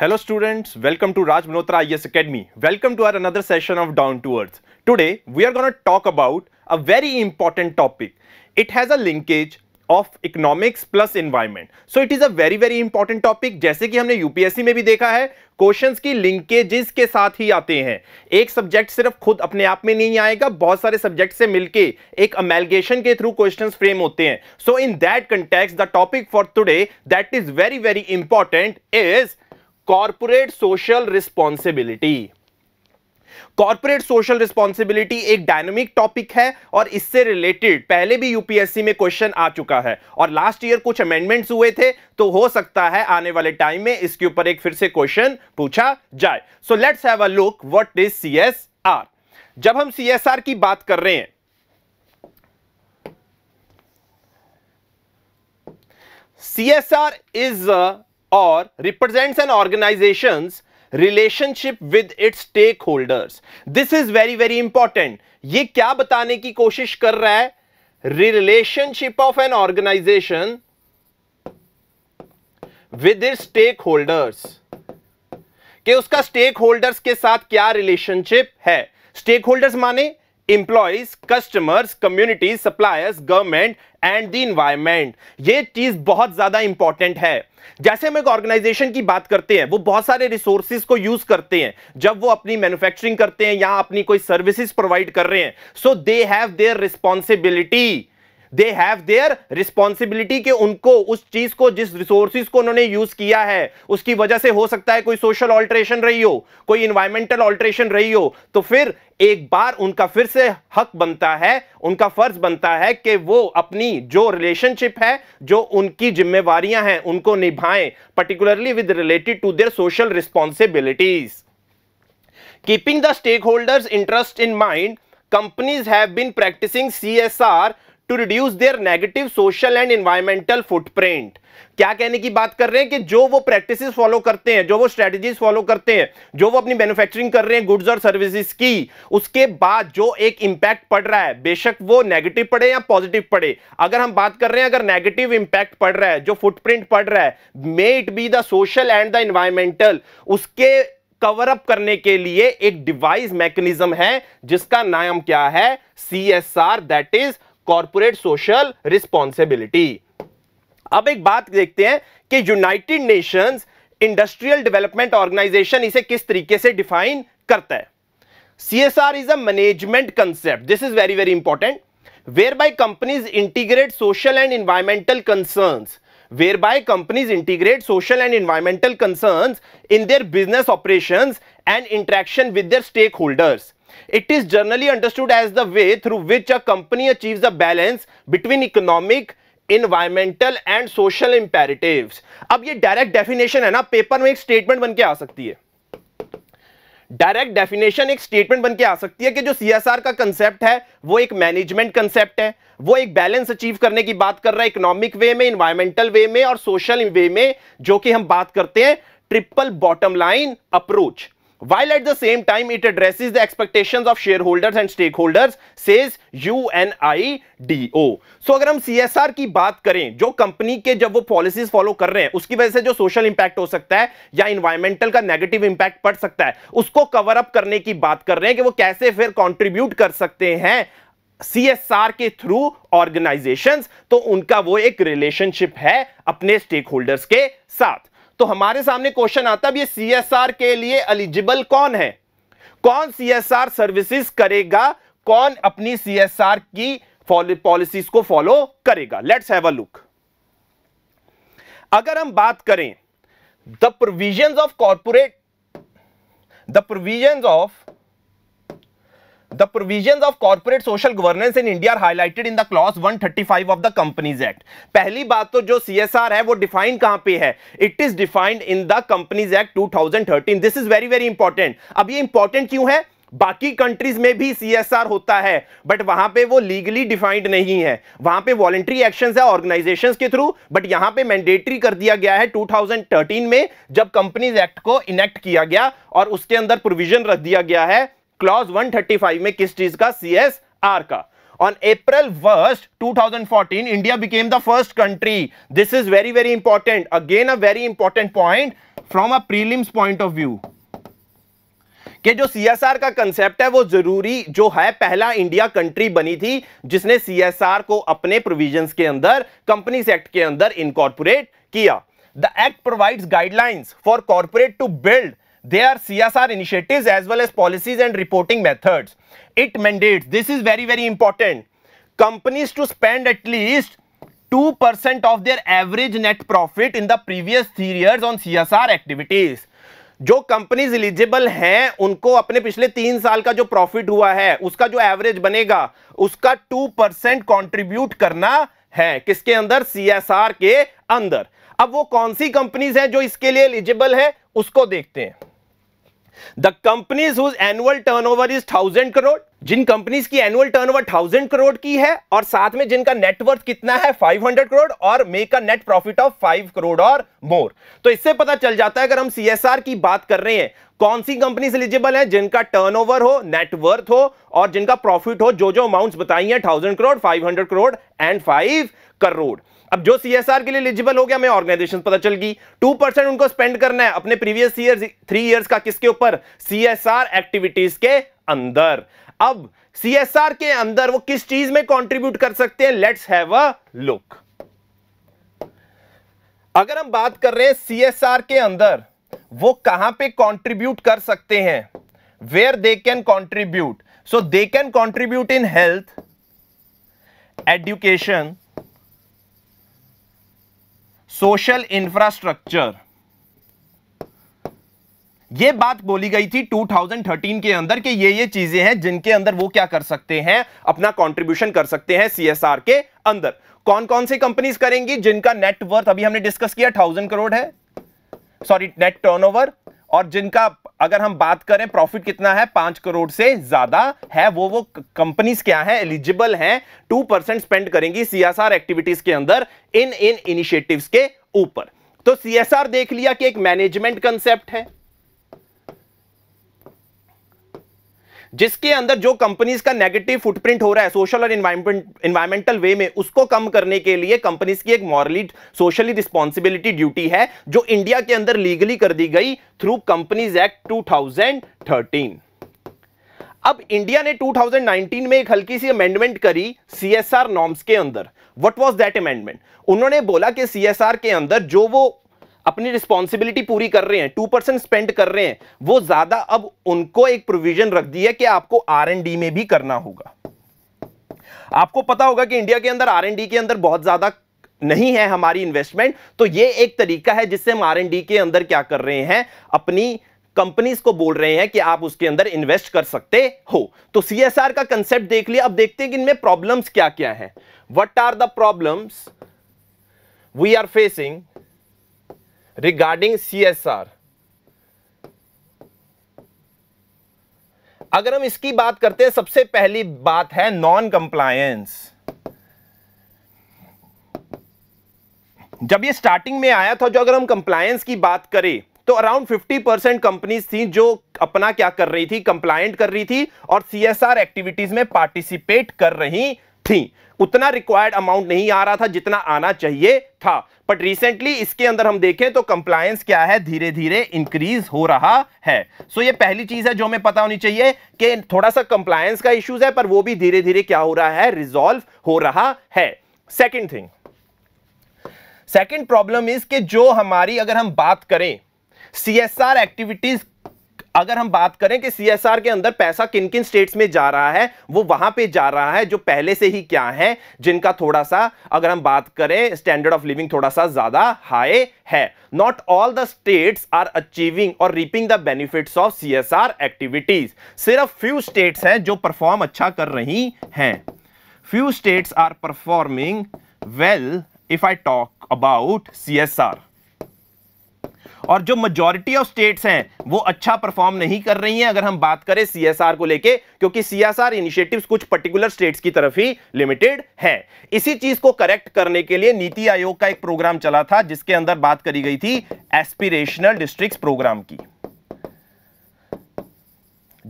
Hello students, welcome to Raj Manotra IS Academy. Welcome to our another session of Down to Earth. Today, we are going to talk about a very important topic. It has a linkage of economics plus environment. So it is a very very important topic जैसे कि हमने UPSC में भी देखा है questions की linkages के साथ ही आते हैं एक सब्जेक्ट सिर्फ खुद अपने आप में नहीं आएगा बहुत सारे सब्जेक्ट से मिलके एक अमेलगेशन के थ्रू क्वेश्चंस फ्रेम होते हैं so in that context the topic for today that is very very important is corporate social responsibility corporate social responsibility एक डायनेमिक टॉपिक है और इससे रिलेटेड पहले भी यूपीएससी में क्वेश्चन आ चुका है और लास्ट ईयर कुछ अमेंडमेंट्स हुए थे तो हो सकता है आने वाले टाइम में इसके ऊपर एक फिर से क्वेश्चन पूछा जाए so let's have a look what is CSR जब हम सीएसआर की बात कर रहे हैं सीएसआर इज और represent an organization relationship with its stakeholders this is very very important ये क्या बताने की कोशिश कर रहा है relationship of an organization with its stakeholders के उसका स्टेक होल्डर्स के साथ क्या रिलेशनशिप है स्टेक होल्डर्स माने employees customers community suppliers government and the environment ये चीज बहुत ज्यादा इंपॉर्टेंट है जैसे हम एक ऑर्गेनाइजेशन की बात करते हैं वो बहुत सारे रिसोर्सिस को यूज करते हैं जब वो अपनी मैन्युफैक्चरिंग करते हैं या अपनी कोई सर्विसेज प्रोवाइड कर रहे हैं so they have their responsibility they have their responsibility के उनको उस चीज को जिस रिसोर्सिस को उन्होंने यूज किया है उसकी वजह से हो सकता है कोई सोशल ऑल्ट्रेशन रही हो कोई इन्वायरमेंटल ऑल्ट्रेशन रही हो तो फिर एक बार उनका फिर से हक बनता है उनका फर्ज बनता है कि वो अपनी जो रिलेशनशिप है जो उनकी जिम्मेवारियां हैं उनको निभाएं particularly with related to their social responsibilities keeping the stakeholders interest in mind companies have been practicing C S R to reduce their negative social and environmental footprint क्या कहने की बात कर रहे हैं कि जो वो प्रैक्टिस फॉलो करते हैं जो वो स्ट्रेटजीज फॉलो करते हैं जो वो अपनी मैन्युफैक्चरिंग कर रहे हैं गुड्स और सर्विसेज की उसके बाद जो एक इंपैक्ट पड़ रहा है बेशक वो नेगेटिव पड़े या पॉजिटिव पड़े अगर हम बात कर रहे हैं अगर नेगेटिव इंपैक्ट पड़ रहा है जो फुटप्रिंट पड़ रहा है may it be the social and the environmental उसके कवर अप करने के लिए एक डिवाइस मैकेनिज्म है जिसका नाम क्या है C S R that is corporate social responsibility अब एक बात देखते हैं कि United Nations Industrial Development Organization इसे किस तरीके से डिफाइन करता है C S R is a management concept this is very very important whereby companies integrate social and environmental concern whereby companies integrate social and environmental concern in their business operation and interaction with their stakeholders It is generally understood as the way through which a company achieves a balance between economic environmental and social imperative अब ये direct definition है ना paper में एक statement बन आ सकती है direct definition एक स्टेटमेंट बन के आ सकती है कि जो सीएसआर का कंसेप्ट है वो एक मैनेजमेंट कंसेप्ट है वो एक बैलेंस अचीव करने की बात कर रहा है इकोनॉमिक वे में इन्वायरमेंटल वे में और सोशल वे में जो कि हम बात करते हैं triple bottom line approach while at the same time it addresses the expectations of shareholders and stakeholders says UNIDO. So अगर हम CSR की बात करें जो कंपनी के जब वो पॉलिसीज फॉलो कर रहे हैं उसकी वजह से जो सोशल इंपैक्ट हो सकता है या इन्वायरमेंटल का नेगेटिव इंपैक्ट पड़ सकता है उसको कवर अप करने की बात कर रहे हैं कि वो कैसे फिर कॉन्ट्रीब्यूट कर सकते हैं सीएसआर के थ्रू ऑर्गेनाइजेशंस तो उनका वो एक रिलेशनशिप है अपने स्टेक होल्डर्स के साथ तो हमारे सामने क्वेश्चन आता अब ये सीएसआर के लिए एलिजिबल कौन है कौन सीएसआर सर्विसेज करेगा कौन अपनी सीएसआर की पॉलिसीज को फॉलो करेगा लेट्स हैव अ लुक अगर हम बात करें the provision of corporate the provision of The provisions of corporate social governance in India are highlighted in the clause 135 of the Companies Act. पहली बात तो जो CSR है वो defined कहां पे है? It is defined in the Companies Act 2013. This is very very important. अब ये important क्यों है? बाकी कंट्रीज में भी सीएसआर होता है बट वहां पे वो लीगली डिफाइंड नहीं है वहां पे वॉलेंट्री एक्शन है ऑर्गेनाइजेशन के थ्रू बट यहां पे मैंडेटरी कर दिया गया है 2013 में जब कंपनीज एक्ट को इनेक्ट किया गया और उसके अंदर प्रोविजन रख दिया गया है क्लॉज 135 में किस चीज का सी एस आर का on april 1st 2014 India became the first country this is very very important again a very important point from a prelims point of view कि जो सीएसआर का कंसेप्ट है वो जरूरी जो है पहला इंडिया कंट्री बनी थी जिसने सीएसआर को अपने प्रोविजंस के अंदर कंपनी एक्ट के अंदर इनकॉर्पोरेट किया the act provides guidelines for corporate to build their CSR initiatives as well as policies and reporting methods. It mandates, this is very, very important, companies to spend at least 2% of their average net profit in the previous three years on CSR activities. जो companies eligible हैं उनको अपने पिछले तीन साल का जो profit हुआ है उसका जो एवरेज बनेगा उसका टू परसेंट कॉन्ट्रीब्यूट करना है किसके अंदर सीएसआर के अंदर अब वो कौन सी कंपनीज हैं जो इसके लिए एलिजिबल है उसको देखते हैं the companies whose annual turnover is thousand crore जिन कंपनीज की एनुअल टर्नओवर थाउजेंड करोड़ की है और साथ में जिनका नेटवर्थ कितना है फाइव हंड्रेड करोड़ और make a net profit of five crore और मोर तो इससे पता चल जाता है अगर हम सीएसआर की बात कर रहे हैं कौन सी कंपनीज एलिजिबल है जिनका टर्नओवर हो नेटवर्थ हो और जिनका प्रॉफिट हो जो जो अमाउंट्स बताई है thousand crore five hundred crore and five crore अब जो सीएसआर के लिए एलिजिबल हो गया हमें ऑर्गेनाइजेशन पता चल गई टू परसेंट उनको स्पेंड करना है अपने प्रीवियस ईयर थ्री ईयर्स का किसके ऊपर सीएसआर एक्टिविटीज के अंदर अब सीएसआर के अंदर वो किस चीज में कंट्रीब्यूट कर सकते हैं लेट्स हैव अ लुक अगर हम बात कर रहे हैं सीएसआर के अंदर वो कहां पे कंट्रीब्यूट कर सकते हैं where they can contribute so they can contribute in health education social infrastructure ये बात बोली गई थी 2013 के अंदर कि ये ये चीजें हैं जिनके अंदर वो क्या कर सकते हैं अपना कंट्रीब्यूशन कर सकते हैं सीएसआर के अंदर कौन कौन सी कंपनीज करेंगी जिनका नेटवर्थ अभी हमने डिस्कस किया थाउजेंड करोड़ है सॉरी नेट टर्नओवर और जिनका अगर हम बात करें प्रॉफिट कितना है पांच करोड़ से ज्यादा है वो वो कंपनीज क्या है एलिजिबल है टू परसेंट स्पेंड करेंगी सीएसआर एक्टिविटीज के अंदर इन इन इनिशिएटिव्स के ऊपर तो सीएसआर देख लिया कि एक मैनेजमेंट कंसेप्ट है जिसके अंदर जो कंपनीज का नेगेटिव फुटप्रिंट हो रहा है सोशल और इन्वायरमेंटल वे में उसको कम करने के लिए कंपनीज की एक मॉरली सोशली रिस्पॉन्सिबिलिटी ड्यूटी है जो इंडिया के अंदर लीगली कर दी गई थ्रू कंपनीज एक्ट 2013 अब इंडिया ने 2019 में एक हल्की सी अमेंडमेंट करी आर नॉर्म्स के अंदर वट वॉज दैट अमेंडमेंट उन्होंने बोला कि सीएसआर के अंदर जो वो अपनी रिस्पॉन्सिबिलिटी पूरी कर रहे हैं टू परसेंट स्पेंड कर रहे हैं वो ज्यादा अब उनको एक प्रोविजन रख दिया कि आपको आर एंड डी में भी करना होगा आपको पता होगा कि इंडिया के अंदर आर एन डी के अंदर बहुत ज्यादा नहीं है हमारी इन्वेस्टमेंट तो ये एक तरीका है जिससे हम आर एन डी के अंदर क्या कर रहे हैं अपनी कंपनीज को बोल रहे हैं कि आप उसके अंदर इन्वेस्ट कर सकते हो तो आर का कंसेप्ट देख लिया अब देखते हैं कि इनमें प्रॉब्लम्स क्या क्या है what are the problems we are facing regarding C S R अगर हम इसकी बात करते हैं सबसे पहली बात है नॉन कंप्लायंस जब ये स्टार्टिंग में आया था जो अगर हम कंप्लायंस की बात करें तो अराउंड 50 परसेंट कंपनीज थी जो अपना क्या कर रही थी कंप्लायंट कर रही थी और सीएसआर एक्टिविटीज में पार्टिसिपेट कर रही थी उतना रिक्वायर्ड अमाउंट नहीं आ रहा था जितना आना चाहिए था बट रिसेंटली इसके अंदर हम देखें तो कंप्लायंस क्या है धीरे धीरे इंक्रीज हो रहा है सो so ये पहली चीज है जो हमें पता होनी चाहिए कि थोड़ा सा कंप्लायंस का इश्यूज है पर वो भी धीरे धीरे क्या हो रहा है रिजॉल्व हो रहा है second thing second problem is के जो हमारी अगर हम बात करें सी एक्टिविटीज अगर हम बात करें कि सीएसआर के अंदर पैसा किन किन स्टेट्स में जा रहा है वो वहां पे जा रहा है जो पहले से ही क्या है जिनका थोड़ा सा अगर हम बात करें स्टैंडर्ड ऑफ लिविंग थोड़ा सा ज्यादा हाई है not all the states are achieving और reaping the benefits of our activities सिर्फ फ्यू स्टेट्स हैं जो परफॉर्म अच्छा कर रही हैं few states are performing well if I talk about C S R और जो मेजोरिटी ऑफ स्टेट्स हैं वो अच्छा परफॉर्म नहीं कर रही हैं अगर हम बात करें सीएसआर को लेके क्योंकि सीएसआर इनिशिएटिव्स कुछ पर्टिकुलर स्टेट्स की तरफ ही लिमिटेड है इसी चीज को करेक्ट करने के लिए नीति आयोग का एक प्रोग्राम चला था जिसके अंदर बात करी गई थी एस्पिरेशनल डिस्ट्रिक्ट प्रोग्राम की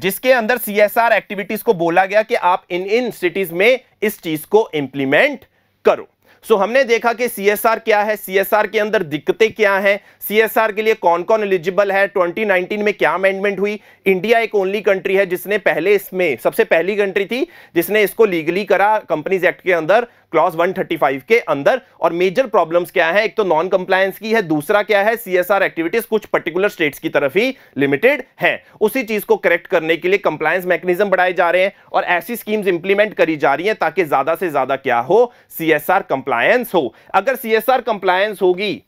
जिसके अंदर सीएसआर एक्टिविटीज को बोला गया कि आप इन इन सिटीज में इस चीज को इंप्लीमेंट करो सो हमने देखा कि सी क्या है सी के अंदर दिक्कतें क्या हैं सी के लिए कौन कौन एलिजिबल है 2019 में क्या अमेंडमेंट हुई इंडिया एक ओनली कंट्री है जिसने पहले इसमें सबसे पहली कंट्री थी जिसने इसको लीगली करा कंपनीज एक्ट के अंदर क्लॉज 135 के अंदर और मेजर प्रॉब्लम्स क्या है एक तो नॉन कंप्लायंस की है दूसरा क्या है सीएसआर एक्टिविटीज कुछ पर्टिकुलर स्टेट्स की तरफ ही लिमिटेड है उसी चीज को करेक्ट करने के लिए कंप्लायंस मैकेनिज्म बढ़ाए जा रहे हैं और ऐसी स्कीम्स इंप्लीमेंट करी जा रही हैं ताकि ज्यादा से ज्यादा क्या हो सीएसआर कंप्लायंस हो अगर सीएसआर कंप्लायंस होगी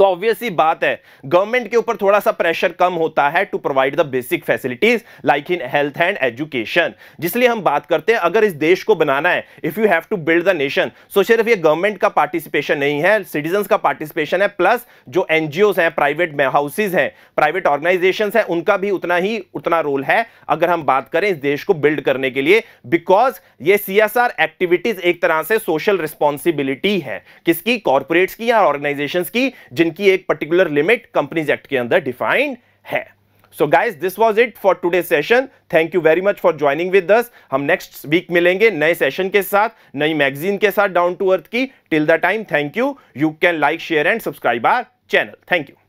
तो ऑब्वियस ही बात है गवर्नमेंट के ऊपर थोड़ा सा प्रेशर कम होता है to provide the basic facilities like in health and education जिसलिए हम बात करते हैं अगर इस देश को बनाना है if you have to build the nation so सिर्फ ये गवर्नमेंट का पार्टिसिपेशन नहीं है सिटीजन का पार्टिसिपेशन है प्लस जो एनजीओ है प्राइवेट हाउसेज हैं प्राइवेट ऑर्गेनाइजेशन है उनका भी उतना ही उतना रोल है अगर हम बात करें इस देश को बिल्ड करने के लिए बिकॉज ये सीएसआर एक्टिविटीज एक तरह से सोशल रिस्पॉन्सिबिलिटी है किसकी कॉर्पोरेट्स की या ऑर्गेनाइजेशन की जिन जिनकी एक पर्टिकुलर लिमिट कंपनीज एक्ट के अंदर डिफाइंड है so guys this was it for today session thank you very much for joining with us हम नेक्स्ट वीक मिलेंगे नए सेशन के साथ नई मैगजीन के साथ डाउन टू अर्थ की till the time thank you you can like share and subscribe our channel thank you